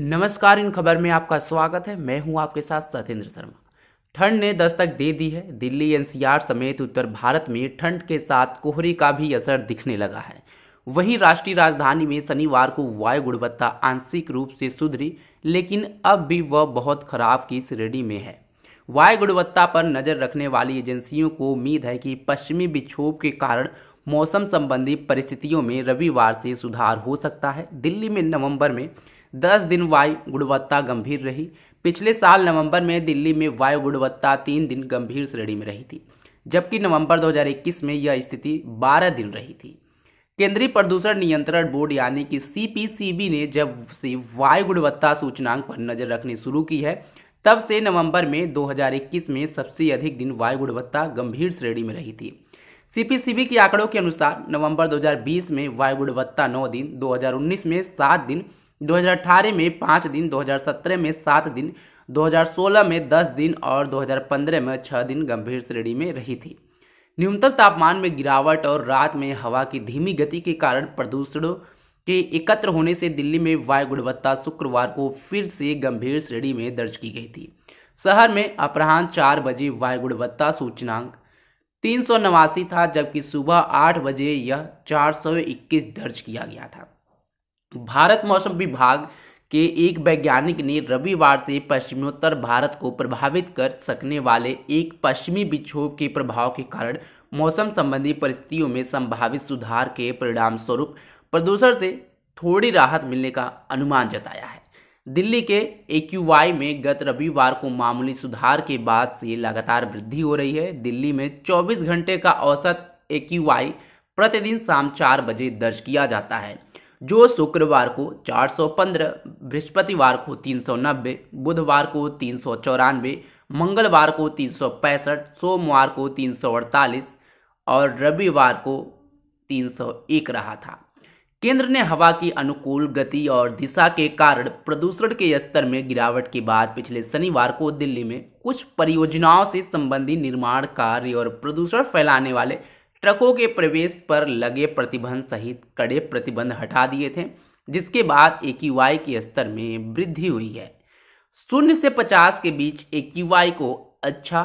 नमस्कार इन खबर में आपका स्वागत है मैं हूं आपके साथ सत्येंद्र शर्मा ठंड ने दस्तक दे दी है दिल्ली एनसीआर समेत उत्तर भारत में ठंड के साथ कोहरे का भी असर दिखने लगा है वहीं राष्ट्रीय राजधानी में शनिवार को वायु गुणवत्ता आंशिक रूप से सुधरी लेकिन अब भी वह बहुत खराब की श्रेणी में है वायु गुणवत्ता पर नज़र रखने वाली एजेंसियों को उम्मीद है कि पश्चिमी विक्षोभ के कारण मौसम संबंधी परिस्थितियों में रविवार से सुधार हो सकता है दिल्ली में नवंबर में दस दिन वायु गुणवत्ता गंभीर रही पिछले साल नवंबर में दिल्ली में वायु गुणवत्ता तीन दिन गंभीर श्रेणी में रही थी जबकि नवंबर 2021 में यह स्थिति 12 दिन रही थी केंद्रीय प्रदूषण नियंत्रण बोर्ड यानी कि सीपीसीबी ने जब से वायु गुणवत्ता सूचनांक पर नज़र रखनी शुरू की है तब से नवंबर में 2021 में सबसे अधिक दिन वायु गुणवत्ता गंभीर श्रेणी में रही थी सीपीसीबी के आंकड़ों के अनुसार नवंबर 2020 में वायु गुणवत्ता 9 दिन 2019 में 7 दिन 2018 में पाँच दिन 2017 में सात दिन 2016 में दस दिन और 2015 में छः दिन गंभीर श्रेणी में रही थी न्यूनतम तापमान में गिरावट और रात में हवा की धीमी गति के कारण प्रदूषणों के एकत्र होने से दिल्ली में वायु गुणवत्ता शुक्रवार को फिर से गंभीर श्रेणी में दर्ज की गई थी शहर में अपराह्न चार बजे वायु गुणवत्ता सूचनांक तीन था जबकि सुबह आठ बजे यह चार दर्ज किया गया था भारत मौसम विभाग के एक वैज्ञानिक ने रविवार से पश्चिमोत्तर भारत को प्रभावित कर सकने वाले एक पश्चिमी विक्षोभ के प्रभाव के कारण मौसम संबंधी परिस्थितियों में संभावित सुधार के परिणामस्वरूप प्रदूषण से थोड़ी राहत मिलने का अनुमान जताया है दिल्ली के ए में गत रविवार को मामूली सुधार के बाद से लगातार वृद्धि हो रही है दिल्ली में 24 घंटे का औसत ए प्रतिदिन शाम चार बजे दर्ज किया जाता है जो शुक्रवार को 415, बृहस्पतिवार को 390, बुधवार को तीन मंगलवार को तीन सोमवार को तीन और रविवार को 301 रहा था केंद्र ने हवा की अनुकूल गति और दिशा के कारण प्रदूषण के स्तर में गिरावट के बाद पिछले शनिवार को दिल्ली में कुछ परियोजनाओं से संबंधी निर्माण कार्य और प्रदूषण फैलाने वाले ट्रकों के प्रवेश पर लगे प्रतिबंध सहित कड़े प्रतिबंध हटा दिए थे जिसके बाद ए के स्तर में वृद्धि हुई है शून्य से पचास के बीच ए को अच्छा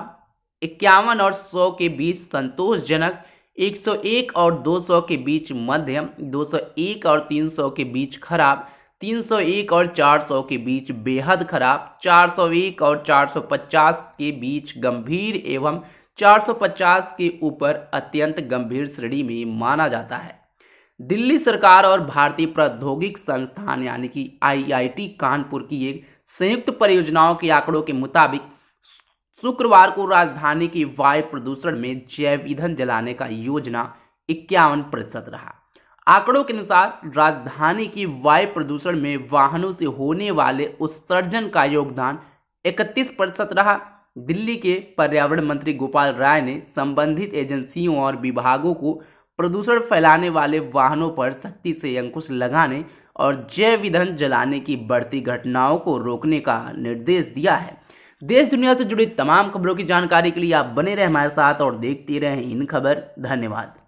इक्यावन और सौ के बीच संतोषजनक 101 और 200 के बीच मध्यम 201 और 300 के बीच खराब 301 और 400 के बीच बेहद खराब 401 और 450 के बीच गंभीर एवं 450 के ऊपर अत्यंत गंभीर श्रेणी में माना जाता है दिल्ली सरकार और भारतीय प्रौद्योगिक संस्थान यानी कि आईआईटी कानपुर की एक संयुक्त परियोजनाओं के आंकड़ों के मुताबिक शुक्रवार को राजधानी की वायु प्रदूषण में जैव ईंधन जलाने का योजना इक्यावन प्रतिशत रहा आंकड़ों के अनुसार राजधानी की वायु प्रदूषण में वाहनों से होने वाले उत्सर्जन का योगदान 31 प्रतिशत रहा दिल्ली के पर्यावरण मंत्री गोपाल राय ने संबंधित एजेंसियों और विभागों को प्रदूषण फैलाने वाले वाहनों पर सख्ती से अंकुश लगाने और जैव ईंधन जलाने की बढ़ती घटनाओं को रोकने का निर्देश दिया है देश दुनिया से जुड़ी तमाम खबरों की जानकारी के लिए आप बने रहें हमारे साथ और देखते रहें इन खबर धन्यवाद